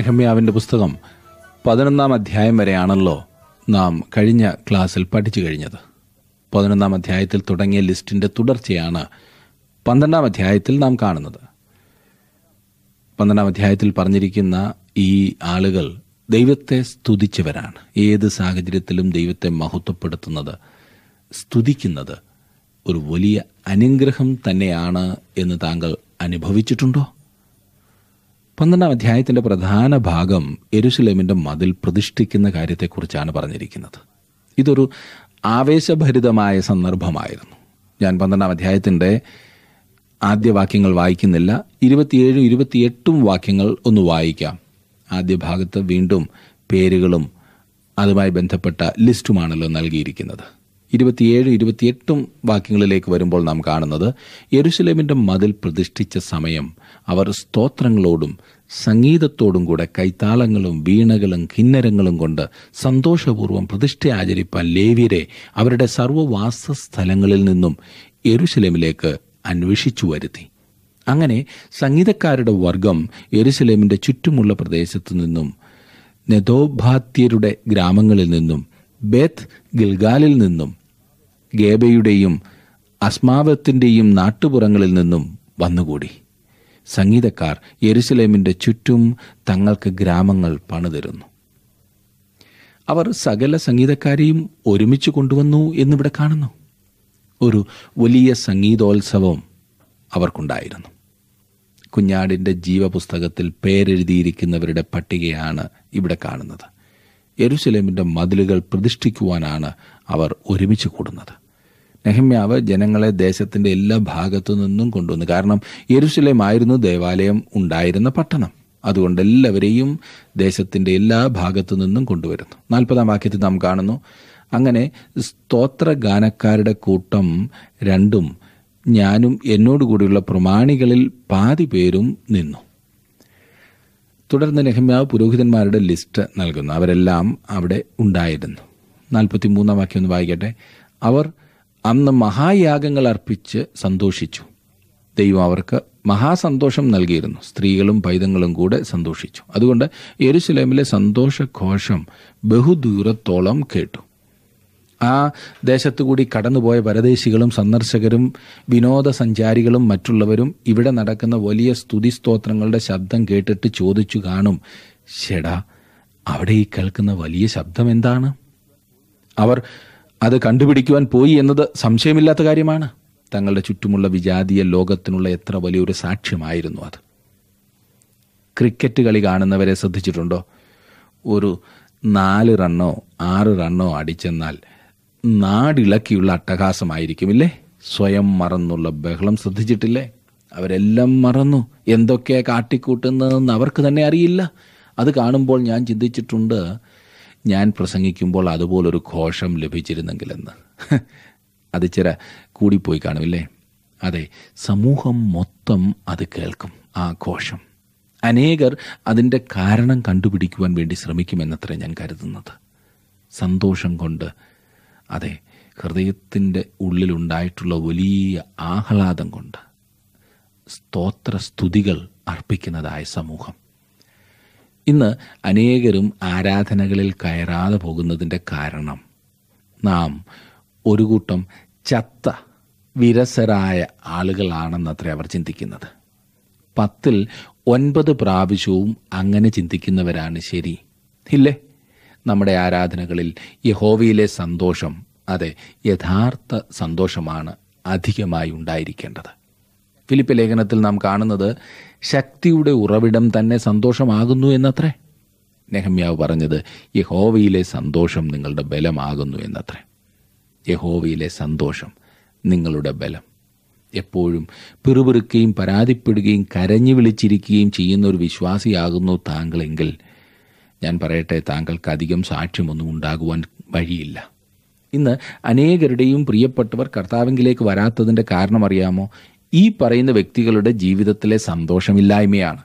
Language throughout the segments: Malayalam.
എഹമ്യാവിൻ്റെ പുസ്തകം പതിനൊന്നാം അധ്യായം വരെയാണല്ലോ നാം കഴിഞ്ഞ ക്ലാസ്സിൽ പഠിച്ചു കഴിഞ്ഞത് പതിനൊന്നാം അധ്യായത്തിൽ തുടങ്ങിയ ലിസ്റ്റിൻ്റെ തുടർച്ചയാണ് പന്ത്രണ്ടാം അധ്യായത്തിൽ നാം കാണുന്നത് പന്ത്രണ്ടാം അധ്യായത്തിൽ പറഞ്ഞിരിക്കുന്ന ഈ ആളുകൾ ദൈവത്തെ സ്തുതിച്ചവരാണ് ഏത് സാഹചര്യത്തിലും ദൈവത്തെ മഹത്വപ്പെടുത്തുന്നത് സ്തുതിക്കുന്നത് ഒരു വലിയ അനുഗ്രഹം തന്നെയാണ് എന്ന് താങ്കൾ അനുഭവിച്ചിട്ടുണ്ടോ പന്ത്രണ്ടാം അധ്യായത്തിൻ്റെ പ്രധാന ഭാഗം എരുസലേമിൻ്റെ മതിൽ പ്രതിഷ്ഠിക്കുന്ന കാര്യത്തെക്കുറിച്ചാണ് പറഞ്ഞിരിക്കുന്നത് ഇതൊരു ആവേശഭരിതമായ സന്ദർഭമായിരുന്നു ഞാൻ പന്ത്രണ്ടാം അധ്യായത്തിൻ്റെ ആദ്യ വാക്യങ്ങൾ വായിക്കുന്നില്ല ഇരുപത്തിയേഴും ഇരുപത്തിയെട്ടും വാക്യങ്ങൾ ഒന്ന് വായിക്കാം ആദ്യ ഭാഗത്ത് വീണ്ടും പേരുകളും അതുമായി ബന്ധപ്പെട്ട ലിസ്റ്റുമാണല്ലോ നൽകിയിരിക്കുന്നത് ഇരുപത്തിയേഴ് ഇരുപത്തിയെട്ടും വാക്യങ്ങളിലേക്ക് വരുമ്പോൾ നാം കാണുന്നത് യെരുസലേമിൻ്റെ മതിൽ പ്രതിഷ്ഠിച്ച സമയം അവർ സ്തോത്രങ്ങളോടും സംഗീതത്തോടും കൂടെ കൈത്താളങ്ങളും വീണകളും കിന്നരങ്ങളും കൊണ്ട് സന്തോഷപൂർവ്വം പ്രതിഷ്ഠ ആചരിപ്പാൻ ലേവ്യരെ അവരുടെ സ്ഥലങ്ങളിൽ നിന്നും യെരുസലേമിലേക്ക് അന്വേഷിച്ചു വരുത്തി അങ്ങനെ സംഗീതക്കാരുടെ വർഗം എരുസലേമിൻ്റെ ചുറ്റുമുള്ള പ്രദേശത്തു നിന്നും നെതോഭാത്യരുടെ ഗ്രാമങ്ങളിൽ നിന്നും ബേത്ത് ഗിൽഗാലിൽ നിന്നും ഗേബയുടെയും അസ്മാവത്തിൻ്റെയും നാട്ടുപുറങ്ങളിൽ നിന്നും വന്നുകൂടി സംഗീതക്കാർ യെരുസലേമിൻ്റെ ചുറ്റും തങ്ങൾക്ക് ഗ്രാമങ്ങൾ പണിതരുന്നു അവർ സകല സംഗീതക്കാരെയും ഒരുമിച്ച് കൊണ്ടുവന്നു എന്നിവിടെ കാണുന്നു ഒരു വലിയ സംഗീതോത്സവം അവർക്കുണ്ടായിരുന്നു കുഞ്ഞാടിൻ്റെ ജീവപുസ്തകത്തിൽ പേരെഴുതിയിരിക്കുന്നവരുടെ പട്ടികയാണ് ഇവിടെ കാണുന്നത് യെരുസലേമിൻ്റെ മതിലുകൾ പ്രതിഷ്ഠിക്കുവാനാണ് അവർ ഒരുമിച്ച് കൂടുന്നത് നെഹമ്യാവ് ജനങ്ങളെ ദേശത്തിൻ്റെ എല്ലാ ഭാഗത്തു നിന്നും കൊണ്ടുവന്നു കാരണം യെരുസലേം ആയിരുന്നു ദേവാലയം ഉണ്ടായിരുന്ന പട്ടണം അതുകൊണ്ട് എല്ലാവരെയും ദേശത്തിൻ്റെ എല്ലാ ഭാഗത്തു നിന്നും കൊണ്ടുവരുന്നു നാൽപ്പതാം വാക്യത്തിൽ നാം കാണുന്നു അങ്ങനെ സ്തോത്രഗാനക്കാരുടെ കൂട്ടം രണ്ടും ഞാനും എന്നോടുകൂടിയുള്ള പ്രമാണികളിൽ പാതി പേരും നിന്നു തുടർന്ന് നെഹമ്യാവ് പുരോഹിതന്മാരുടെ ലിസ്റ്റ് നൽകുന്നു അവരെല്ലാം അവിടെ ഉണ്ടായിരുന്നു നാൽപ്പത്തി മൂന്നാം വാക്യം ഒന്ന് വായിക്കട്ടെ അവർ അന്ന് മഹായാഗങ്ങൾ അർപ്പിച്ച് സന്തോഷിച്ചു ദൈവം അവർക്ക് മഹാസന്തോഷം നൽകിയിരുന്നു സ്ത്രീകളും പൈതങ്ങളും കൂടെ സന്തോഷിച്ചു അതുകൊണ്ട് യെരുസലേമിലെ സന്തോഷഘോഷം ബഹുദൂരത്തോളം കേട്ടു ആ ദേശത്തുകൂടി കടന്നുപോയ പരദേശികളും സന്ദർശകരും വിനോദസഞ്ചാരികളും മറ്റുള്ളവരും ഇവിടെ നടക്കുന്ന വലിയ സ്തുതി സ്തോത്രങ്ങളുടെ ശബ്ദം കേട്ടിട്ട് ചോദിച്ചു കാണും ഷെടാ അവിടെ ഈ കേൾക്കുന്ന വലിയ ശബ്ദം എന്താണ് അവർ അത് കണ്ടുപിടിക്കുവാൻ പോയി എന്നത് സംശയമില്ലാത്ത കാര്യമാണ് തങ്ങളുടെ ചുറ്റുമുള്ള വിജാതീയ ലോകത്തിനുള്ള എത്ര വലിയൊരു സാക്ഷ്യമായിരുന്നു അത് ക്രിക്കറ്റ് കളി കാണുന്നവരെ ശ്രദ്ധിച്ചിട്ടുണ്ടോ ഒരു നാല് റണ്ണോ ആറ് റണ്ണോ അടിച്ചെന്നാൽ നാടിളക്കിയുള്ള അട്ടഹാസമായിരിക്കും ഇല്ലേ സ്വയം മറന്നുള്ള ബഹളം ശ്രദ്ധിച്ചിട്ടില്ലേ അവരെല്ലാം മറന്നു എന്തൊക്കെ കാട്ടിക്കൂട്ടുന്നതെന്ന് അവർക്ക് തന്നെ അറിയില്ല അത് കാണുമ്പോൾ ഞാൻ ചിന്തിച്ചിട്ടുണ്ട് ഞാൻ പ്രസംഗിക്കുമ്പോൾ അതുപോലൊരു ഘോഷം ലഭിച്ചിരുന്നെങ്കിലെന്ന് അത് ചില കൂടിപ്പോയി കാണുമില്ലേ അതെ സമൂഹം മൊത്തം അത് കേൾക്കും ആ ഘോഷം അനേകർ അതിൻ്റെ കാരണം കണ്ടുപിടിക്കുവാൻ വേണ്ടി ശ്രമിക്കുമെന്നത്രേ ഞാൻ കരുതുന്നത് സന്തോഷം കൊണ്ട് അതെ ഹൃദയത്തിൻ്റെ ഉള്ളിലുണ്ടായിട്ടുള്ള വലിയ ആഹ്ലാദം കൊണ്ട് സ്തോത്ര സ്തുതികൾ അർപ്പിക്കുന്നതായ സമൂഹം ഇന്ന് അനേകരും ആരാധനകളിൽ കയറാതെ പോകുന്നതിൻ്റെ കാരണം നാം ഒരു കൂട്ടം ചത്ത വിരസരായ ആളുകളാണെന്നത്രേ അവർ ചിന്തിക്കുന്നത് പത്തിൽ ഒൻപത് പ്രാവശ്യവും അങ്ങനെ ചിന്തിക്കുന്നവരാണ് ശരി ഇല്ലേ നമ്മുടെ ആരാധനകളിൽ യഹോവയിലെ സന്തോഷം അതെ യഥാർത്ഥ സന്തോഷമാണ് അധികമായി ഉണ്ടായിരിക്കേണ്ടത് ഫിലിപ്പ് ലേഖനത്തിൽ നാം കാണുന്നത് ശക്തിയുടെ ഉറവിടം തന്നെ സന്തോഷമാകുന്നു എന്നത്രേ നെഹമ്യാവ് പറഞ്ഞത് യഹോവയിലെ സന്തോഷം നിങ്ങളുടെ ബലമാകുന്നു എന്നത്രേ യഹോവയിലെ സന്തോഷം നിങ്ങളുടെ ബലം എപ്പോഴും പിറുപിറുക്കുകയും പരാതിപ്പെടുകയും കരഞ്ഞു വിളിച്ചിരിക്കുകയും ചെയ്യുന്ന ഒരു വിശ്വാസിയാകുന്നു താങ്കളെങ്കിൽ ഞാൻ പറയട്ടെ താങ്കൾക്ക് അധികം സാക്ഷ്യമൊന്നും ഉണ്ടാകുവാൻ വഴിയില്ല ഇന്ന് അനേകരുടെയും പ്രിയപ്പെട്ടവർ കർത്താവിങ്കിലേക്ക് വരാത്തതിൻ്റെ കാരണം അറിയാമോ ഈ പറയുന്ന വ്യക്തികളുടെ ജീവിതത്തിലെ സന്തോഷമില്ലായ്മയാണ്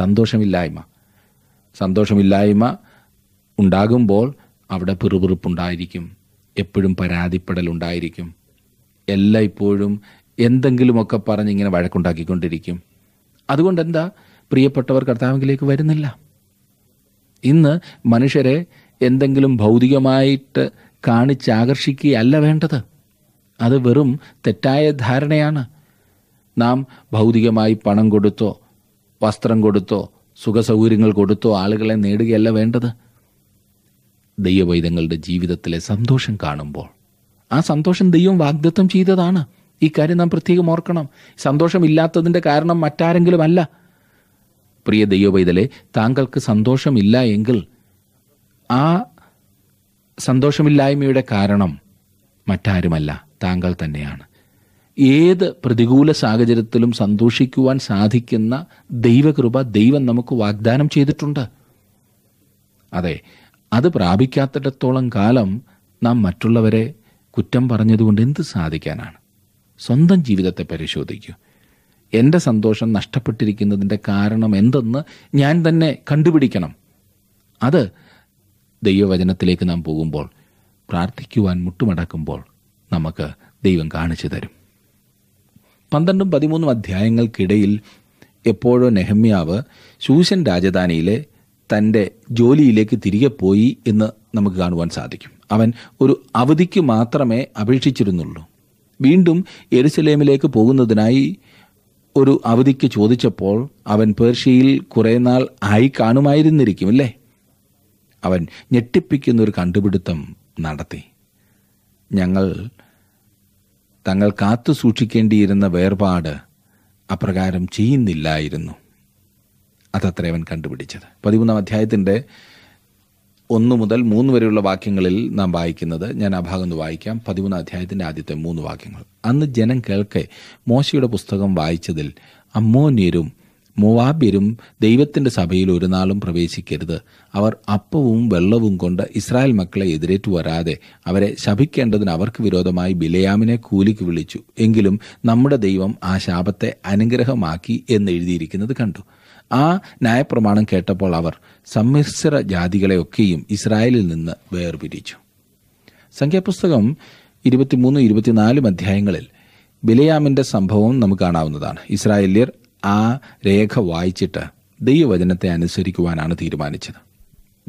സന്തോഷമില്ലായ്മ സന്തോഷമില്ലായ്മ ഉണ്ടാകുമ്പോൾ അവിടെ പിറുപിറുപ്പുണ്ടായിരിക്കും എപ്പോഴും പരാതിപ്പെടലുണ്ടായിരിക്കും എല്ലാം ഇപ്പോഴും എന്തെങ്കിലുമൊക്കെ പറഞ്ഞ് ഇങ്ങനെ വഴക്കുണ്ടാക്കിക്കൊണ്ടിരിക്കും അതുകൊണ്ട് എന്താ പ്രിയപ്പെട്ടവർ കർത്താവിലേക്ക് വരുന്നില്ല ഇന്ന് മനുഷ്യരെ എന്തെങ്കിലും ഭൗതികമായിട്ട് കാണിച്ചാകർഷിക്കുകയല്ല വേണ്ടത് അത് വെറും തെറ്റായ ധാരണയാണ് നാം ഭൗതികമായി പണം കൊടുത്തോ വസ്ത്രം കൊടുത്തോ സുഖസൗകര്യങ്ങൾ കൊടുത്തോ ആളുകളെ നേടുകയല്ല വേണ്ടത് ദൈവവൈദങ്ങളുടെ ജീവിതത്തിലെ സന്തോഷം കാണുമ്പോൾ ആ സന്തോഷം ദൈവം വാഗ്ദത്തം ചെയ്തതാണ് ഈ കാര്യം നാം പ്രത്യേകം ഓർക്കണം സന്തോഷമില്ലാത്തതിൻ്റെ കാരണം മറ്റാരെങ്കിലും അല്ല പ്രിയ ദൈവവൈതലെ താങ്കൾക്ക് സന്തോഷമില്ല എങ്കിൽ ആ സന്തോഷമില്ലായ്മയുടെ കാരണം മറ്റാരുമല്ല താങ്കൾ തന്നെയാണ് ഏത് പ്രതികൂല സാഹചര്യത്തിലും സന്തോഷിക്കുവാൻ സാധിക്കുന്ന ദൈവകൃപ ദൈവം നമുക്ക് വാഗ്ദാനം ചെയ്തിട്ടുണ്ട് അതെ അത് പ്രാപിക്കാത്തിടത്തോളം കാലം നാം മറ്റുള്ളവരെ കുറ്റം പറഞ്ഞതുകൊണ്ട് എന്ത് സാധിക്കാനാണ് സ്വന്തം ജീവിതത്തെ പരിശോധിക്കൂ എൻ്റെ സന്തോഷം നഷ്ടപ്പെട്ടിരിക്കുന്നതിൻ്റെ കാരണം എന്തെന്ന് ഞാൻ തന്നെ കണ്ടുപിടിക്കണം അത് ദൈവവചനത്തിലേക്ക് നാം പോകുമ്പോൾ പ്രാർത്ഥിക്കുവാൻ മുട്ടുമടക്കുമ്പോൾ നമുക്ക് ദൈവം കാണിച്ചു തരും പന്ത്രണ്ടും പതിമൂന്നും അധ്യായങ്ങൾക്കിടയിൽ എപ്പോഴോ നെഹമ്യാവ് ശൂശൻ രാജധാനിയിലെ തൻ്റെ ജോലിയിലേക്ക് തിരികെ പോയി എന്ന് നമുക്ക് കാണുവാൻ സാധിക്കും അവൻ ഒരു അവധിക്ക് മാത്രമേ അപേക്ഷിച്ചിരുന്നുള്ളൂ വീണ്ടും എരുസലേമിലേക്ക് പോകുന്നതിനായി ഒരു അവധിക്ക് ചോദിച്ചപ്പോൾ അവൻ പേർഷ്യയിൽ കുറേ നാൾ ആയി കാണുമായിരുന്നിരിക്കും അല്ലേ അവൻ ഞെട്ടിപ്പിക്കുന്നൊരു ഒരു കണ്ടുപിടുത്തം നടത്തി ഞങ്ങൾ തങ്ങൾ കാത്തു സൂക്ഷിക്കേണ്ടിയിരുന്ന വേർപാട് അപ്രകാരം ചെയ്യുന്നില്ലായിരുന്നു അതത്രേ അവൻ കണ്ടുപിടിച്ചത് പതിമൂന്നാം അധ്യായത്തിൻ്റെ ഒന്ന് മുതൽ മൂന്ന് വരെയുള്ള വാക്യങ്ങളിൽ നാം വായിക്കുന്നത് ഞാൻ ആ ഭാഗം ഒന്ന് വായിക്കാം പതിമൂന്ന് അധ്യായത്തിൻ്റെ ആദ്യത്തെ മൂന്ന് വാക്യങ്ങൾ അന്ന് ജനം കേൾക്കെ മോശയുടെ പുസ്തകം വായിച്ചതിൽ അമ്മോന്യരും മൂവാബ്യരും ദൈവത്തിൻ്റെ സഭയിൽ ഒരു നാളും പ്രവേശിക്കരുത് അവർ അപ്പവും വെള്ളവും കൊണ്ട് ഇസ്രായേൽ മക്കളെ എതിരേറ്റു വരാതെ അവരെ ശപിക്കേണ്ടതിന് അവർക്ക് വിരോധമായി ബിലയാമിനെ കൂലിക്ക് വിളിച്ചു എങ്കിലും നമ്മുടെ ദൈവം ആ ശാപത്തെ അനുഗ്രഹമാക്കി എന്ന് എഴുതിയിരിക്കുന്നത് കണ്ടു ആ ന്യായപ്രമാണം കേട്ടപ്പോൾ അവർ സമ്മിശ്ര ജാതികളെയൊക്കെയും ഇസ്രായേലിൽ നിന്ന് വേർപിരിച്ചു സംഖ്യാപുസ്തകം ഇരുപത്തിമൂന്ന് ഇരുപത്തിനാലും അധ്യായങ്ങളിൽ ബിലയാമിൻ്റെ സംഭവം നമുക്ക് കാണാവുന്നതാണ് ഇസ്രായേല്യർ ആ രേഖ വായിച്ചിട്ട് ദൈവവചനത്തെ അനുസരിക്കുവാനാണ് തീരുമാനിച്ചത്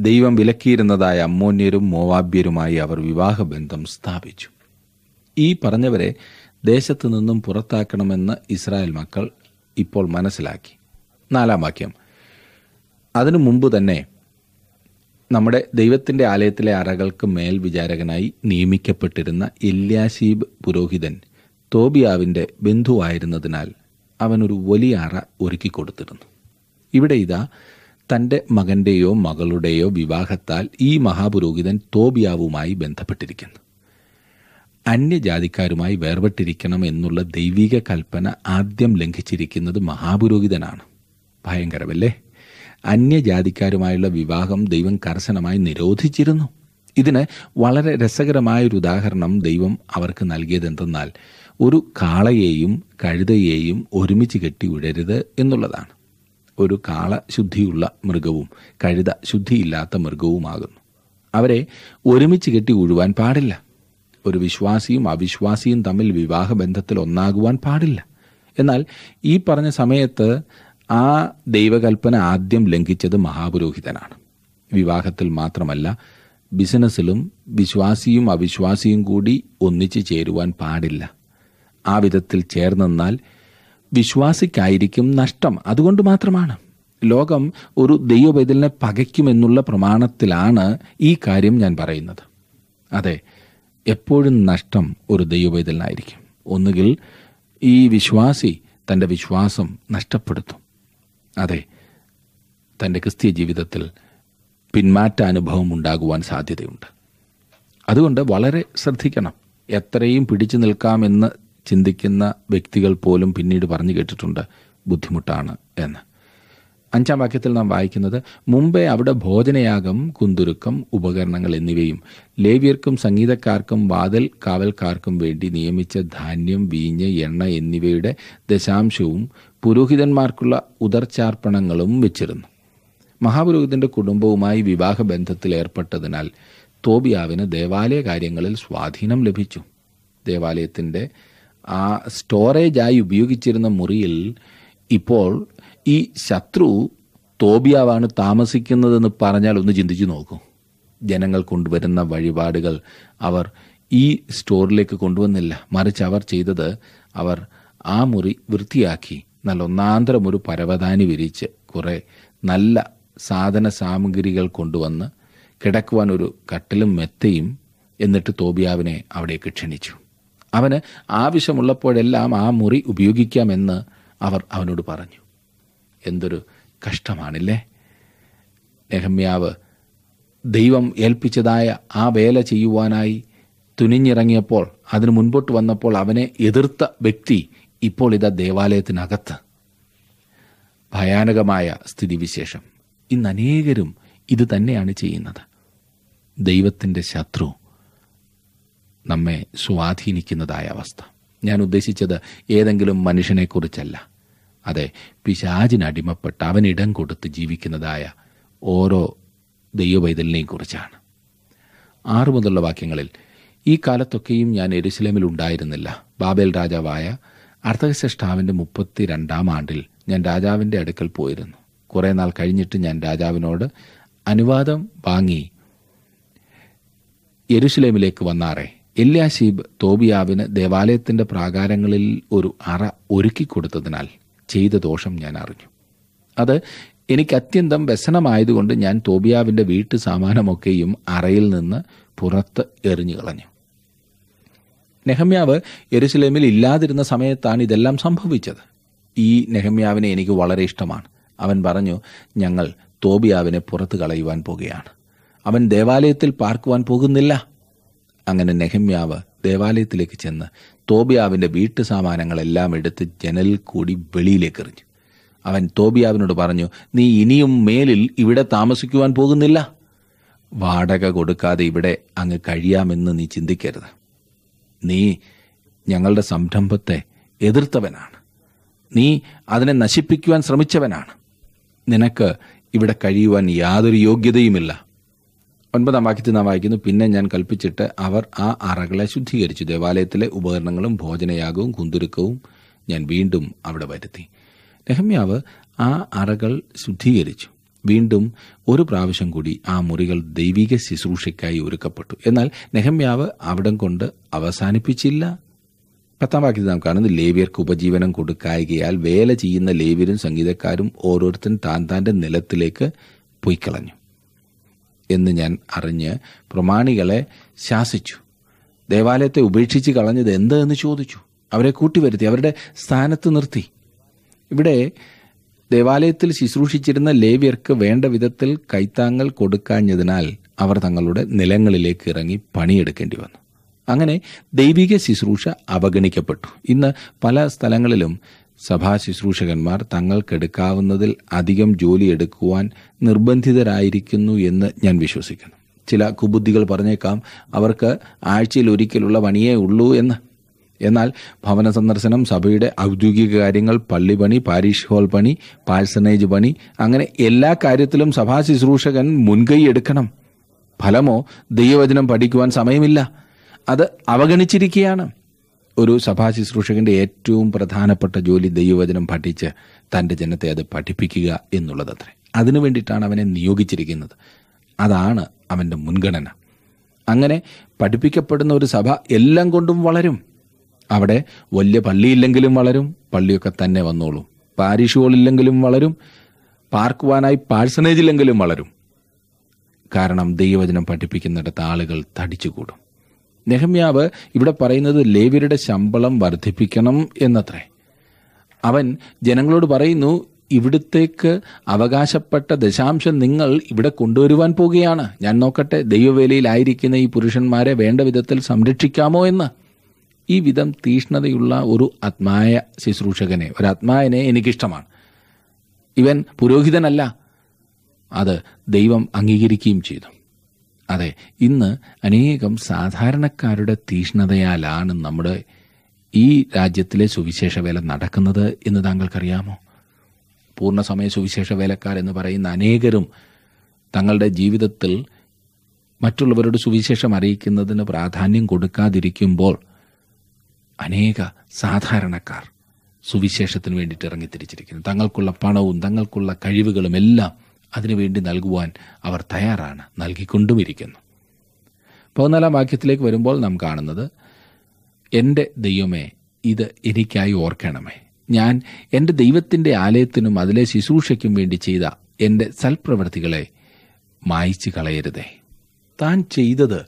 ദൈവം വിലക്കിയിരുന്നതായ അമ്മോന്യരും മോവാബ്യരുമായി അവർ വിവാഹബന്ധം സ്ഥാപിച്ചു ഈ പറഞ്ഞവരെ ദേശത്തു നിന്നും പുറത്താക്കണമെന്ന് ഇസ്രായേൽ മക്കൾ ഇപ്പോൾ മനസ്സിലാക്കി നാലാം വാക്യം അതിനു മുമ്പ് തന്നെ നമ്മുടെ ദൈവത്തിൻ്റെ ആലയത്തിലെ അറകൾക്ക് മേൽ വിചാരകനായി നിയമിക്കപ്പെട്ടിരുന്ന എല്യാശീബ് പുരോഹിതൻ തോബിയാവിൻ്റെ ബന്ധുവായിരുന്നതിനാൽ അവനൊരു വലിയ അറ ഒരുക്കി കൊടുത്തിരുന്നു ഇവിടെ ഇതാ തൻ്റെ മകൻ്റെയോ മകളുടെയോ വിവാഹത്താൽ ഈ മഹാപുരോഹിതൻ തോബിയാവുമായി ബന്ധപ്പെട്ടിരിക്കുന്നു അന്യജാതിക്കാരുമായി വേർപെട്ടിരിക്കണം എന്നുള്ള ദൈവിക കൽപ്പന ആദ്യം ലംഘിച്ചിരിക്കുന്നത് മഹാപുരോഹിതനാണ് ഭയങ്കരമല്ലേ അന്യജാതിക്കാരുമായുള്ള വിവാഹം ദൈവം കർശനമായി നിരോധിച്ചിരുന്നു ഇതിന് വളരെ രസകരമായ ഒരു ഉദാഹരണം ദൈവം അവർക്ക് നൽകിയതെന്തെന്നാൽ ഒരു കാളയെയും കഴുതയെയും ഒരുമിച്ച് കെട്ടി വിടരുത് എന്നുള്ളതാണ് ഒരു കാള ശുദ്ധിയുള്ള മൃഗവും കഴുത ശുദ്ധിയില്ലാത്ത മൃഗവുമാകുന്നു അവരെ ഒരുമിച്ച് കെട്ടി ഉഴുവാൻ പാടില്ല ഒരു വിശ്വാസിയും അവിശ്വാസിയും തമ്മിൽ വിവാഹബന്ധത്തിൽ ഒന്നാകുവാൻ പാടില്ല എന്നാൽ ഈ പറഞ്ഞ സമയത്ത് ആ ദൈവകൽപ്പന ആദ്യം ലംഘിച്ചത് മഹാപുരോഹിതനാണ് വിവാഹത്തിൽ മാത്രമല്ല ബിസിനസ്സിലും വിശ്വാസിയും അവിശ്വാസിയും കൂടി ഒന്നിച്ചു ചേരുവാൻ പാടില്ല ആ വിധത്തിൽ ചേർന്നെന്നാൽ വിശ്വാസിക്കായിരിക്കും നഷ്ടം അതുകൊണ്ട് മാത്രമാണ് ലോകം ഒരു ദൈവബൈതലിനെ പകയ്ക്കുമെന്നുള്ള പ്രമാണത്തിലാണ് ഈ കാര്യം ഞാൻ പറയുന്നത് അതെ എപ്പോഴും നഷ്ടം ഒരു ദൈവബൈതലിനായിരിക്കും ഒന്നുകിൽ ഈ വിശ്വാസി തൻ്റെ വിശ്വാസം നഷ്ടപ്പെടുത്തും അതെ തൻ്റെ ക്രിസ്തീയ ജീവിതത്തിൽ പിന്മാറ്റാനുഭവം ഉണ്ടാകുവാൻ സാധ്യതയുണ്ട് അതുകൊണ്ട് വളരെ ശ്രദ്ധിക്കണം എത്രയും പിടിച്ചു നിൽക്കാമെന്ന് ചിന്തിക്കുന്ന വ്യക്തികൾ പോലും പിന്നീട് പറഞ്ഞു കേട്ടിട്ടുണ്ട് ബുദ്ധിമുട്ടാണ് എന്ന് അഞ്ചാം വാക്യത്തിൽ നാം വായിക്കുന്നത് മുമ്പേ അവിടെ ഭോജനയാഗം കുന്തുരുക്കം ഉപകരണങ്ങൾ എന്നിവയും ലേവ്യർക്കും സംഗീതക്കാർക്കും വാതിൽ കാവൽക്കാർക്കും വേണ്ടി നിയമിച്ച ധാന്യം വീഞ്ഞ് എണ്ണ എന്നിവയുടെ ദശാംശവും പുരോഹിതന്മാർക്കുള്ള ഉദർച്ചാർപ്പണങ്ങളും വെച്ചിരുന്നു മഹാപുരോഹിതന്റെ കുടുംബവുമായി വിവാഹബന്ധത്തിൽ ഏർപ്പെട്ടതിനാൽ തോബിയാവിന് ദേവാലയ കാര്യങ്ങളിൽ സ്വാധീനം ലഭിച്ചു ദേവാലയത്തിൻ്റെ ആ സ്റ്റോറേജായി ഉപയോഗിച്ചിരുന്ന മുറിയിൽ ഇപ്പോൾ ഈ ശത്രു തോബിയാവാണ് താമസിക്കുന്നതെന്ന് പറഞ്ഞാൽ ഒന്ന് ചിന്തിച്ചു നോക്കൂ ജനങ്ങൾ കൊണ്ടുവരുന്ന വഴിപാടുകൾ അവർ ഈ സ്റ്റോറിലേക്ക് കൊണ്ടുവന്നില്ല മറിച്ച് അവർ ചെയ്തത് അവർ ആ മുറി വൃത്തിയാക്കി നല്ല ഒന്നാന്തരം ഒരു പരവതാനി വിരിച്ച് കുറേ നല്ല സാധന സാമഗ്രികൾ കൊണ്ടുവന്ന് കിടക്കുവാൻ ഒരു കട്ടിലും മെത്തയും എന്നിട്ട് തോബിയാവിനെ അവിടേക്ക് ക്ഷണിച്ചു അവന് ആവശ്യമുള്ളപ്പോഴെല്ലാം ആ മുറി ഉപയോഗിക്കാമെന്ന് അവർ അവനോട് പറഞ്ഞു എന്തൊരു കഷ്ടമാണില്ലേ നെഹമ്യാവ് ദൈവം ഏൽപ്പിച്ചതായ ആ വേല ചെയ്യുവാനായി തുനിഞ്ഞിറങ്ങിയപ്പോൾ അതിന് മുൻപോട്ട് വന്നപ്പോൾ അവനെ എതിർത്ത വ്യക്തി ഇപ്പോൾ ഇതാ ദേവാലയത്തിനകത്ത് ഭയാനകമായ സ്ഥിതിവിശേഷം ഇന്ന് അനേകരും ഇത് തന്നെയാണ് ചെയ്യുന്നത് ദൈവത്തിൻ്റെ ശത്രു നമ്മെ സ്വാധീനിക്കുന്നതായ അവസ്ഥ ഞാൻ ഉദ്ദേശിച്ചത് ഏതെങ്കിലും മനുഷ്യനെക്കുറിച്ചല്ല അതെ പിശാചിനടിമപ്പെട്ട് അവനിടം കൊടുത്ത് ജീവിക്കുന്നതായ ഓരോ ദൈവവൈതലിനെയും കുറിച്ചാണ് ആറു മുതലുള്ള വാക്യങ്ങളിൽ ഈ കാലത്തൊക്കെയും ഞാൻ എരുസലേമിൽ ഉണ്ടായിരുന്നില്ല ബാബേൽ രാജാവായ അർത്ഥകശിഷ്ടാവിൻ്റെ മുപ്പത്തി രണ്ടാം ആണ്ടിൽ ഞാൻ രാജാവിൻ്റെ അടുക്കൽ പോയിരുന്നു കുറേ നാൾ കഴിഞ്ഞിട്ട് ഞാൻ രാജാവിനോട് അനുവാദം വാങ്ങി യരുഷലേമിലേക്ക് വന്നാറേ എല്യാശീബ് തോബിയാവിന് ദേവാലയത്തിൻ്റെ പ്രാകാരങ്ങളിൽ ഒരു അറ ഒരുക്കിക്കൊടുത്തതിനാൽ ചെയ്ത ദോഷം ഞാൻ അറിഞ്ഞു അത് എനിക്ക് അത്യന്തം വ്യസനമായതുകൊണ്ട് ഞാൻ തോബിയാവിൻ്റെ വീട്ടു സാമാനമൊക്കെയും അറയിൽ നിന്ന് പുറത്ത് എറിഞ്ഞു കളഞ്ഞു നെഹമ്യാവ് എരുസലേമിൽ ഇല്ലാതിരുന്ന സമയത്താണ് ഇതെല്ലാം സംഭവിച്ചത് ഈ നെഹമ്യാവിനെ എനിക്ക് വളരെ ഇഷ്ടമാണ് അവൻ പറഞ്ഞു ഞങ്ങൾ തോബിയാവിനെ പുറത്തു കളയുവാൻ പോകുകയാണ് അവൻ ദേവാലയത്തിൽ പാർക്കുവാൻ പോകുന്നില്ല അങ്ങനെ നെഹമ്യാവ് ദേവാലയത്തിലേക്ക് ചെന്ന് തോബിയാവിൻ്റെ വീട്ടു സാമാനങ്ങളെല്ലാം എടുത്ത് ജനലിൽ കൂടി വെളിയിലേക്ക് എറിഞ്ഞു അവൻ തോബിയാവിനോട് പറഞ്ഞു നീ ഇനിയും മേലിൽ ഇവിടെ താമസിക്കുവാൻ പോകുന്നില്ല വാടക കൊടുക്കാതെ ഇവിടെ അങ്ങ് കഴിയാമെന്ന് നീ ചിന്തിക്കരുത് നീ ഞങ്ങളുടെ സംരംഭത്തെ എതിർത്തവനാണ് നീ അതിനെ നശിപ്പിക്കുവാൻ ശ്രമിച്ചവനാണ് നിനക്ക് ഇവിടെ കഴിയുവാൻ യാതൊരു യോഗ്യതയുമില്ല ഒൻപതാം വാക്യത്തിൽ നാം വായിക്കുന്നു പിന്നെ ഞാൻ കൽപ്പിച്ചിട്ട് അവർ ആ അറകളെ ശുദ്ധീകരിച്ചു ദേവാലയത്തിലെ ഉപകരണങ്ങളും ഭോജനയാഗവും കുന്തുരുക്കവും ഞാൻ വീണ്ടും അവിടെ വരുത്തി രഹമ്യാവ് ആ അറകൾ ശുദ്ധീകരിച്ചു വീണ്ടും ഒരു പ്രാവശ്യം കൂടി ആ മുറികൾ ദൈവിക ശുശ്രൂഷയ്ക്കായി ഒരുക്കപ്പെട്ടു എന്നാൽ നെഹമ്യാവ് അവിടം കൊണ്ട് അവസാനിപ്പിച്ചില്ല പത്താം വാക്യത്തിൽ നാം കാണുന്നത് ലേവിയർക്ക് ഉപജീവനം കൊടുക്കായകയാൽ വേല ചെയ്യുന്ന ലേവിയരും സംഗീതക്കാരും ഓരോരുത്തരും താൻ താൻ്റെ നിലത്തിലേക്ക് കളഞ്ഞു എന്ന് ഞാൻ അറിഞ്ഞ് പ്രമാണികളെ ശാസിച്ചു ദേവാലയത്തെ ഉപേക്ഷിച്ച് കളഞ്ഞത് എന്ത് എന്ന് ചോദിച്ചു അവരെ കൂട്ടിവരുത്തി അവരുടെ സ്ഥാനത്ത് നിർത്തി ഇവിടെ ദേവാലയത്തിൽ ശുശ്രൂഷിച്ചിരുന്ന ലേവ്യർക്ക് വേണ്ട വിധത്തിൽ കൈത്താങ്ങൽ കൊടുക്കാഞ്ഞതിനാൽ അവർ തങ്ങളുടെ നിലങ്ങളിലേക്ക് ഇറങ്ങി പണിയെടുക്കേണ്ടി വന്നു അങ്ങനെ ദൈവിക ശുശ്രൂഷ അവഗണിക്കപ്പെട്ടു ഇന്ന് പല സ്ഥലങ്ങളിലും സഭാ ശുശ്രൂഷകന്മാർ തങ്ങൾക്കെടുക്കാവുന്നതിൽ അധികം ജോലി എടുക്കുവാൻ നിർബന്ധിതരായിരിക്കുന്നു എന്ന് ഞാൻ വിശ്വസിക്കുന്നു ചില കുബുദ്ധികൾ പറഞ്ഞേക്കാം അവർക്ക് ആഴ്ചയിൽ ഒരിക്കലുള്ള പണിയേ ഉള്ളൂ എന്ന് എന്നാൽ ഭവന സന്ദർശനം സഭയുടെ ഔദ്യോഗിക കാര്യങ്ങൾ പള്ളിപ്പണി പാരീഷ് ഹോൾ പണി പാഴ്സനേജ് പണി അങ്ങനെ എല്ലാ കാര്യത്തിലും സഭാ ശുശ്രൂഷകൻ മുൻകൈ എടുക്കണം ഫലമോ ദൈവവചനം പഠിക്കുവാൻ സമയമില്ല അത് അവഗണിച്ചിരിക്കുകയാണ് ഒരു സഭാ ശുശ്രൂഷകന്റെ ഏറ്റവും പ്രധാനപ്പെട്ട ജോലി ദൈവവചനം പഠിച്ച് തൻ്റെ ജനത്തെ അത് പഠിപ്പിക്കുക എന്നുള്ളതത്രേ അതിനു വേണ്ടിയിട്ടാണ് അവനെ നിയോഗിച്ചിരിക്കുന്നത് അതാണ് അവൻ്റെ മുൻഗണന അങ്ങനെ പഠിപ്പിക്കപ്പെടുന്ന ഒരു സഭ എല്ലാം കൊണ്ടും വളരും അവിടെ വലിയ പള്ളിയില്ലെങ്കിലും വളരും പള്ളിയൊക്കെ തന്നെ വന്നോളും പാരിഷ് ഹോളില്ലെങ്കിലും വളരും പാർക്കുവാനായി ഇല്ലെങ്കിലും വളരും കാരണം ദൈവവചനം പഠിപ്പിക്കുന്നിടത്ത് ആളുകൾ തടിച്ചുകൂടും നെഹമ്യാവ് ഇവിടെ പറയുന്നത് ലേവിയുടെ ശമ്പളം വർദ്ധിപ്പിക്കണം എന്നത്രേ അവൻ ജനങ്ങളോട് പറയുന്നു ഇവിടത്തേക്ക് അവകാശപ്പെട്ട ദശാംശം നിങ്ങൾ ഇവിടെ കൊണ്ടുവരുവാൻ പോവുകയാണ് ഞാൻ നോക്കട്ടെ ദൈവവേലയിലായിരിക്കുന്ന ഈ പുരുഷന്മാരെ വേണ്ട വിധത്തിൽ സംരക്ഷിക്കാമോ എന്ന് ഈ വിധം തീഷ്ണതയുള്ള ഒരു ആത്മായ ശുശ്രൂഷകനെ ഒരു ആത്മാവിനെ എനിക്കിഷ്ടമാണ് ഇവൻ പുരോഹിതനല്ല അത് ദൈവം അംഗീകരിക്കുകയും ചെയ്തു അതെ ഇന്ന് അനേകം സാധാരണക്കാരുടെ തീഷ്ണതയാലാണ് നമ്മുടെ ഈ രാജ്യത്തിലെ സുവിശേഷ വേല നടക്കുന്നത് എന്ന് താങ്കൾക്കറിയാമോ പൂർണ്ണസമയ സുവിശേഷ വേലക്കാർ എന്ന് പറയുന്ന അനേകരും തങ്ങളുടെ ജീവിതത്തിൽ മറ്റുള്ളവരുടെ സുവിശേഷം അറിയിക്കുന്നതിന് പ്രാധാന്യം കൊടുക്കാതിരിക്കുമ്പോൾ അനേക സാധാരണക്കാർ സുവിശേഷത്തിന് വേണ്ടിയിട്ട് തിരിച്ചിരിക്കുന്നു തങ്ങൾക്കുള്ള പണവും തങ്ങൾക്കുള്ള കഴിവുകളും എല്ലാം അതിനുവേണ്ടി നൽകുവാൻ അവർ തയ്യാറാണ് നൽകിക്കൊണ്ടുമിരിക്കുന്നു പതിനാലാം വാക്യത്തിലേക്ക് വരുമ്പോൾ നാം കാണുന്നത് എൻ്റെ ദൈവമേ ഇത് എനിക്കായി ഓർക്കണമേ ഞാൻ എൻ്റെ ദൈവത്തിൻ്റെ ആലയത്തിനും അതിലെ ശുശ്രൂഷയ്ക്കും വേണ്ടി ചെയ്ത എൻ്റെ സൽപ്രവൃത്തികളെ മായ്ച്ചു കളയരുതേ താൻ ചെയ്തത്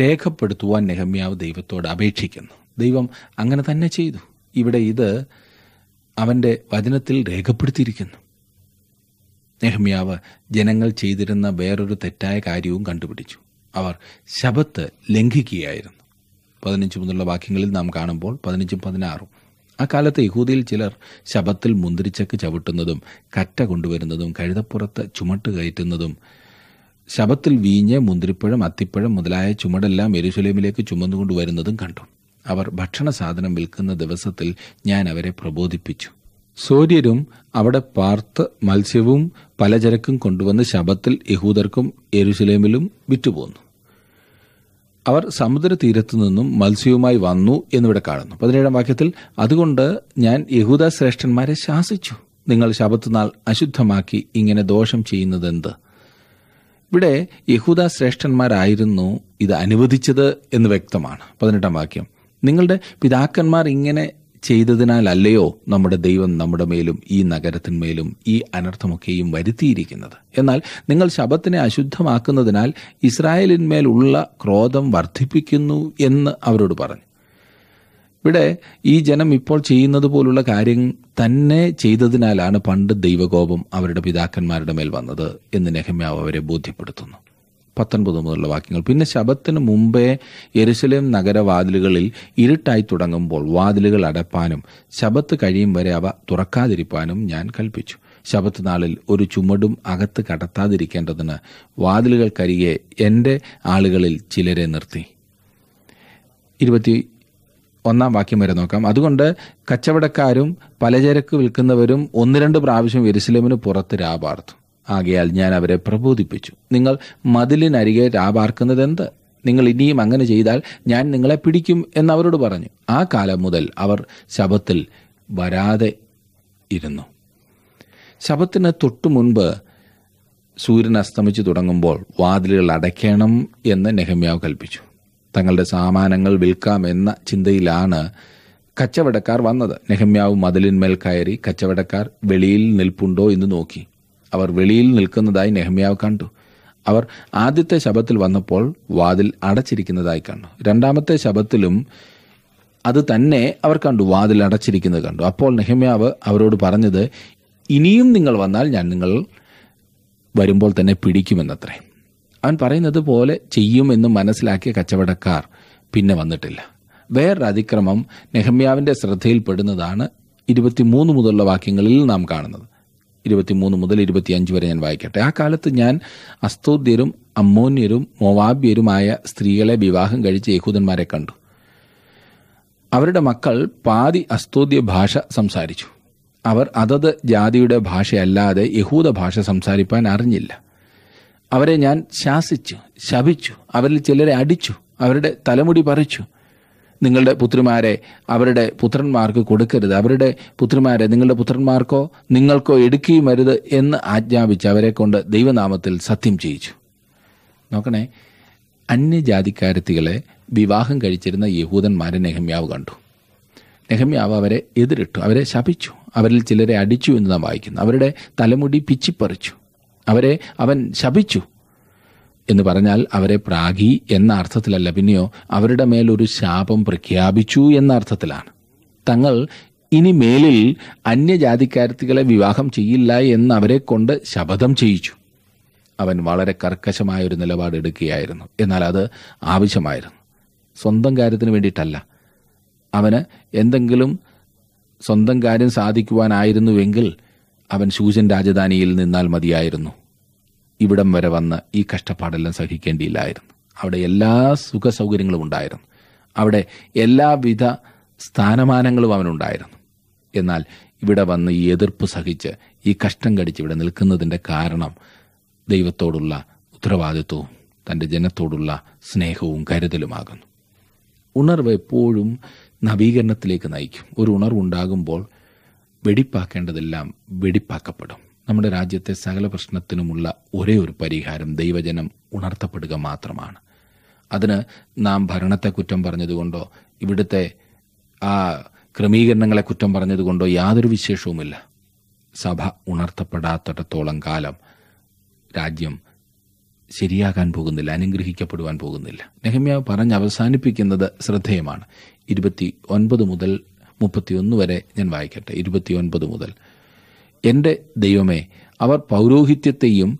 രേഖപ്പെടുത്തുവാൻ നെഹമ്യാവ് ദൈവത്തോട് അപേക്ഷിക്കുന്നു ദൈവം അങ്ങനെ തന്നെ ചെയ്തു ഇവിടെ ഇത് അവൻ്റെ വചനത്തിൽ രേഖപ്പെടുത്തിയിരിക്കുന്നു നെഹ്മിയാവ് ജനങ്ങൾ ചെയ്തിരുന്ന വേറൊരു തെറ്റായ കാര്യവും കണ്ടുപിടിച്ചു അവർ ശബത്ത് ലംഘിക്കുകയായിരുന്നു പതിനഞ്ച് മുതലുള്ള വാക്യങ്ങളിൽ നാം കാണുമ്പോൾ പതിനഞ്ചും പതിനാറും ആ കാലത്ത് യഹൂദിയിൽ ചിലർ ശബത്തിൽ മുന്തിരിച്ചക്ക് ചവിട്ടുന്നതും കറ്റ കൊണ്ടുവരുന്നതും കഴുതപ്പുറത്ത് ചുമട്ട് കയറ്റുന്നതും ശബത്തിൽ വീഞ്ഞ് മുന്തിരിപ്പഴം അത്തിപ്പഴം മുതലായ ചുമടെല്ലാം എരുശലേമിലേക്ക് ചുമന്നുകൊണ്ടുവരുന്നതും കണ്ടു അവർ ഭക്ഷണ സാധനം വിൽക്കുന്ന ദിവസത്തിൽ ഞാൻ അവരെ പ്രബോധിപ്പിച്ചു സൂര്യരും അവിടെ പാർത്ത് മത്സ്യവും പലചരക്കും കൊണ്ടുവന്ന് ശബത്തിൽ യഹൂദർക്കും എരുസലേമിലും വിറ്റുപോന്നു അവർ സമുദ്രതീരത്തു നിന്നും മത്സ്യവുമായി വന്നു എന്നിവിടെ കാണുന്നു പതിനേഴാം വാക്യത്തിൽ അതുകൊണ്ട് ഞാൻ യഹൂദ ശ്രേഷ്ഠന്മാരെ ശാസിച്ചു നിങ്ങൾ ശബത്തുനാൾ അശുദ്ധമാക്കി ഇങ്ങനെ ദോഷം ചെയ്യുന്നതെന്ത് ഇവിടെ യഹൂദ ശ്രേഷ്ഠന്മാരായിരുന്നു ഇത് അനുവദിച്ചത് എന്ന് വ്യക്തമാണ് പതിനെട്ടാം വാക്യം നിങ്ങളുടെ പിതാക്കന്മാർ ഇങ്ങനെ ചെയ്തതിനാലല്ലയോ നമ്മുടെ ദൈവം നമ്മുടെ മേലും ഈ നഗരത്തിന്മേലും ഈ അനർത്ഥമൊക്കെയും വരുത്തിയിരിക്കുന്നത് എന്നാൽ നിങ്ങൾ ശബത്തിനെ അശുദ്ധമാക്കുന്നതിനാൽ ഇസ്രായേലിന്മേലുള്ള ക്രോധം വർദ്ധിപ്പിക്കുന്നു എന്ന് അവരോട് പറഞ്ഞു ഇവിടെ ഈ ജനം ഇപ്പോൾ ചെയ്യുന്നത് പോലുള്ള കാര്യം തന്നെ ചെയ്തതിനാലാണ് പണ്ട് ദൈവകോപം അവരുടെ പിതാക്കന്മാരുടെ മേൽ വന്നത് എന്ന് നെഹമ്യാവ് അവരെ ബോധ്യപ്പെടുത്തുന്നു പത്തൊൻപത് മുതലുള്ള വാക്യങ്ങൾ പിന്നെ ശബത്തിന് മുമ്പേ യെരുസലേം നഗരവാതിലുകളിൽ ഇരുട്ടായി തുടങ്ങുമ്പോൾ വാതിലുകൾ അടപ്പാനും ശബത്ത് കഴിയും വരെ അവ തുറക്കാതിരിക്കാനും ഞാൻ കൽപ്പിച്ചു ശബത്ത് നാളിൽ ഒരു ചുമടും അകത്ത് കടത്താതിരിക്കേണ്ടതിന് വാതിലുകൾക്കരികെ എൻ്റെ ആളുകളിൽ ചിലരെ നിർത്തി ഇരുപത്തി ഒന്നാം വാക്യം വരെ നോക്കാം അതുകൊണ്ട് കച്ചവടക്കാരും പലചരക്ക് വിൽക്കുന്നവരും ഒന്ന് രണ്ട് പ്രാവശ്യം യെരുസലേമിന് പുറത്ത് രാപാർത്തു ആകയാൽ ഞാൻ അവരെ പ്രബോധിപ്പിച്ചു നിങ്ങൾ മതിലിനരികെ എന്ത് നിങ്ങൾ ഇനിയും അങ്ങനെ ചെയ്താൽ ഞാൻ നിങ്ങളെ പിടിക്കും എന്നവരോട് പറഞ്ഞു ആ കാലം മുതൽ അവർ ശബത്തിൽ വരാതെ ഇരുന്നു ശബത്തിന് തൊട്ടു മുൻപ് സൂര്യൻ അസ്തമിച്ചു തുടങ്ങുമ്പോൾ വാതിലുകൾ അടയ്ക്കണം എന്ന് നെഹമ്യാവ് കൽപ്പിച്ചു തങ്ങളുടെ സാമാനങ്ങൾ എന്ന ചിന്തയിലാണ് കച്ചവടക്കാർ വന്നത് നെഹമ്യാവ് മതിലിന്മേൽ കയറി കച്ചവടക്കാർ വെളിയിൽ നിൽപ്പുണ്ടോ എന്ന് നോക്കി അവർ വെളിയിൽ നിൽക്കുന്നതായി നെഹമ്യാവ് കണ്ടു അവർ ആദ്യത്തെ ശബത്തിൽ വന്നപ്പോൾ വാതിൽ അടച്ചിരിക്കുന്നതായി കണ്ടു രണ്ടാമത്തെ ശബത്തിലും അത് തന്നെ അവർ കണ്ടു വാതിൽ അടച്ചിരിക്കുന്നത് കണ്ടു അപ്പോൾ നെഹ്മ്യാവ് അവരോട് പറഞ്ഞത് ഇനിയും നിങ്ങൾ വന്നാൽ ഞാൻ നിങ്ങൾ വരുമ്പോൾ തന്നെ പിടിക്കുമെന്നത്രേ അവൻ പറയുന്നത് പോലെ ചെയ്യുമെന്ന് മനസ്സിലാക്കിയ കച്ചവടക്കാർ പിന്നെ വന്നിട്ടില്ല വേറൊരു അതിക്രമം നെഹമ്യാവിൻ്റെ ശ്രദ്ധയിൽപ്പെടുന്നതാണ് ഇരുപത്തിമൂന്ന് മുതലുള്ള വാക്യങ്ങളിൽ നാം കാണുന്നത് ഇരുപത്തിമൂന്ന് മുതൽ ഇരുപത്തിയഞ്ച് വരെ ഞാൻ വായിക്കട്ടെ ആ കാലത്ത് ഞാൻ അസ്തോദ്യരും അമ്മോന്യരും മൊവാബ്യരുമായ സ്ത്രീകളെ വിവാഹം കഴിച്ച യഹൂദന്മാരെ കണ്ടു അവരുടെ മക്കൾ പാതി അസ്തോദ്യ ഭാഷ സംസാരിച്ചു അവർ അതത് ജാതിയുടെ ഭാഷയല്ലാതെ യഹൂദ ഭാഷ സംസാരിപ്പാൻ അറിഞ്ഞില്ല അവരെ ഞാൻ ശാസിച്ചു ശപിച്ചു അവരിൽ ചിലരെ അടിച്ചു അവരുടെ തലമുടി പറിച്ചു നിങ്ങളുടെ പുത്രിമാരെ അവരുടെ പുത്രന്മാർക്ക് കൊടുക്കരുത് അവരുടെ പുത്രിമാരെ നിങ്ങളുടെ പുത്രന്മാർക്കോ നിങ്ങൾക്കോ എടുക്കുകയും എന്ന് ആജ്ഞാപിച്ച് അവരെ കൊണ്ട് ദൈവനാമത്തിൽ സത്യം ചെയ്യിച്ചു നോക്കണേ അന്യജാതിക്കാരത്തികളെ വിവാഹം കഴിച്ചിരുന്ന യഹൂദന്മാരെ നെഹമ്യാവ് കണ്ടു നെഹമ്യാവ് അവരെ എതിരിട്ടു അവരെ ശപിച്ചു അവരിൽ ചിലരെ അടിച്ചു എന്ന് നാം വായിക്കുന്നു അവരുടെ തലമുടി പിച്ചിപ്പറിച്ചു അവരെ അവൻ ശപിച്ചു എന്ന് പറഞ്ഞാൽ അവരെ പ്രാഗി എന്ന അർത്ഥത്തിലല്ല പിന്നെയോ അവരുടെ മേലൊരു ഒരു ശാപം പ്രഖ്യാപിച്ചു എന്ന അർത്ഥത്തിലാണ് തങ്ങൾ ഇനി മേലിൽ അന്യജാതിക്കാരത്തികളെ വിവാഹം ചെയ്യില്ല എന്ന് അവരെ കൊണ്ട് ശപഥം ചെയ്യിച്ചു അവൻ വളരെ കർക്കശമായ ഒരു നിലപാട് എടുക്കുകയായിരുന്നു എന്നാൽ അത് ആവശ്യമായിരുന്നു സ്വന്തം കാര്യത്തിന് വേണ്ടിയിട്ടല്ല അവന് എന്തെങ്കിലും സ്വന്തം കാര്യം സാധിക്കുവാനായിരുന്നുവെങ്കിൽ അവൻ ശൂജൻ രാജധാനിയിൽ നിന്നാൽ മതിയായിരുന്നു ഇവിടം വരെ വന്ന് ഈ കഷ്ടപ്പാടെല്ലാം സഹിക്കേണ്ടിയില്ലായിരുന്നു അവിടെ എല്ലാ സുഖ സൗകര്യങ്ങളും ഉണ്ടായിരുന്നു അവിടെ എല്ലാവിധ സ്ഥാനമാനങ്ങളും അവനുണ്ടായിരുന്നു എന്നാൽ ഇവിടെ വന്ന് ഈ എതിർപ്പ് സഹിച്ച് ഈ കഷ്ടം കടിച്ച് ഇവിടെ നിൽക്കുന്നതിൻ്റെ കാരണം ദൈവത്തോടുള്ള ഉത്തരവാദിത്വവും തൻ്റെ ജനത്തോടുള്ള സ്നേഹവും കരുതലുമാകുന്നു ഉണർവ് എപ്പോഴും നവീകരണത്തിലേക്ക് നയിക്കും ഒരു ഉണർവുണ്ടാകുമ്പോൾ വെടിപ്പാക്കേണ്ടതെല്ലാം വെടിപ്പാക്കപ്പെടും നമ്മുടെ രാജ്യത്തെ സകല പ്രശ്നത്തിനുമുള്ള ഒരേ ഒരു പരിഹാരം ദൈവജനം ഉണർത്തപ്പെടുക മാത്രമാണ് അതിന് നാം ഭരണത്തെ കുറ്റം പറഞ്ഞതുകൊണ്ടോ ഇവിടുത്തെ ആ ക്രമീകരണങ്ങളെ കുറ്റം പറഞ്ഞതുകൊണ്ടോ യാതൊരു വിശേഷവുമില്ല സഭ ഉണർത്തപ്പെടാത്തിടത്തോളം കാലം രാജ്യം ശരിയാകാൻ പോകുന്നില്ല അനുഗ്രഹിക്കപ്പെടുവാൻ പോകുന്നില്ല നെഹമ്യ പറഞ്ഞ് അവസാനിപ്പിക്കുന്നത് ശ്രദ്ധേയമാണ് ഇരുപത്തി ഒൻപത് മുതൽ മുപ്പത്തിയൊന്ന് വരെ ഞാൻ വായിക്കട്ടെ ഇരുപത്തി ഒൻപത് മുതൽ എന്റെ ദൈവമേ അവർ പൗരോഹിത്യത്തെയും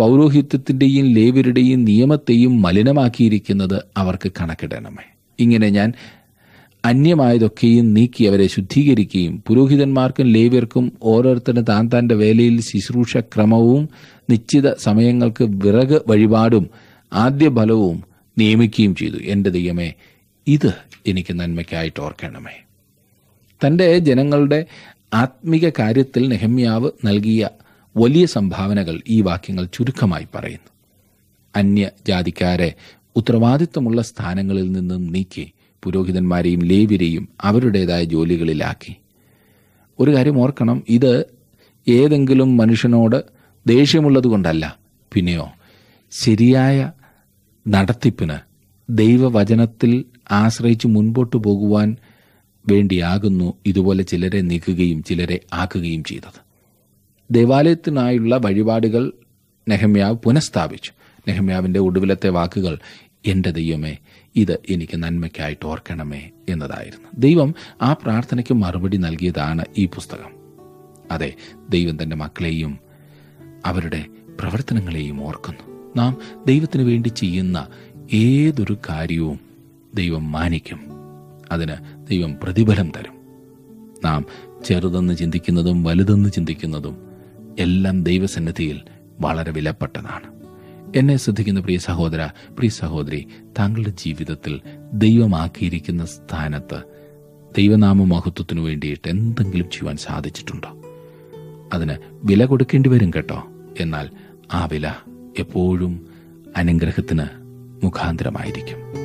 പൗരോഹിത്യത്തിൻ്റെയും ലേവരുടെയും നിയമത്തെയും മലിനമാക്കിയിരിക്കുന്നത് അവർക്ക് കണക്കിടണമേ ഇങ്ങനെ ഞാൻ അന്യമായതൊക്കെയും നീക്കി അവരെ ശുദ്ധീകരിക്കുകയും പുരോഹിതന്മാർക്കും ലേവ്യർക്കും ഓരോരുത്തരും താൻ തൻ്റെ വേലയിൽ ശുശ്രൂഷ ക്രമവും നിശ്ചിത സമയങ്ങൾക്ക് വിറക് വഴിപാടും ആദ്യ ഫലവും നിയമിക്കുകയും ചെയ്തു എൻ്റെ ദൈവമേ ഇത് എനിക്ക് നന്മയ്ക്കായിട്ട് ഓർക്കണമേ തൻ്റെ ജനങ്ങളുടെ ആത്മിക കാര്യത്തിൽ നെഹമ്യാവ് നൽകിയ വലിയ സംഭാവനകൾ ഈ വാക്യങ്ങൾ ചുരുക്കമായി പറയുന്നു അന്യ ഉത്തരവാദിത്വമുള്ള സ്ഥാനങ്ങളിൽ നിന്നും നീക്കി പുരോഹിതന്മാരെയും ലേവിരെയും അവരുടേതായ ജോലികളിലാക്കി ഒരു കാര്യം ഓർക്കണം ഇത് ഏതെങ്കിലും മനുഷ്യനോട് ദേഷ്യമുള്ളത് കൊണ്ടല്ല പിന്നെയോ ശരിയായ നടത്തിപ്പിന് ദൈവവചനത്തിൽ ആശ്രയിച്ച് മുൻപോട്ട് പോകുവാൻ വേണ്ടിയാകുന്നു ഇതുപോലെ ചിലരെ നീക്കുകയും ചിലരെ ആക്കുകയും ചെയ്തത് ദേവാലയത്തിനായുള്ള വഴിപാടുകൾ നെഹമ്യാവ് പുനഃസ്ഥാപിച്ചു നെഹമ്യാവിന്റെ ഒടുവിലത്തെ വാക്കുകൾ എൻ്റെ ദൈവമേ ഇത് എനിക്ക് നന്മയ്ക്കായിട്ട് ഓർക്കണമേ എന്നതായിരുന്നു ദൈവം ആ പ്രാർത്ഥനയ്ക്ക് മറുപടി നൽകിയതാണ് ഈ പുസ്തകം അതെ ദൈവം തന്റെ മക്കളെയും അവരുടെ പ്രവർത്തനങ്ങളെയും ഓർക്കുന്നു നാം ദൈവത്തിന് വേണ്ടി ചെയ്യുന്ന ഏതൊരു കാര്യവും ദൈവം മാനിക്കും അതിന് ദൈവം പ്രതിഫലം തരും നാം ചെറുതെന്ന് ചിന്തിക്കുന്നതും വലുതെന്ന് ചിന്തിക്കുന്നതും എല്ലാം ദൈവസന്നിധിയിൽ വളരെ വിലപ്പെട്ടതാണ് എന്നെ ശ്രദ്ധിക്കുന്ന പ്രിയ സഹോദര പ്രിയ സഹോദരി താങ്കളുടെ ജീവിതത്തിൽ ദൈവമാക്കിയിരിക്കുന്ന സ്ഥാനത്ത് ദൈവനാമ മഹത്വത്തിന് വേണ്ടിയിട്ട് എന്തെങ്കിലും ചെയ്യുവാൻ സാധിച്ചിട്ടുണ്ടോ അതിന് വില കൊടുക്കേണ്ടി വരും കേട്ടോ എന്നാൽ ആ വില എപ്പോഴും അനുഗ്രഹത്തിന് മുഖാന്തരമായിരിക്കും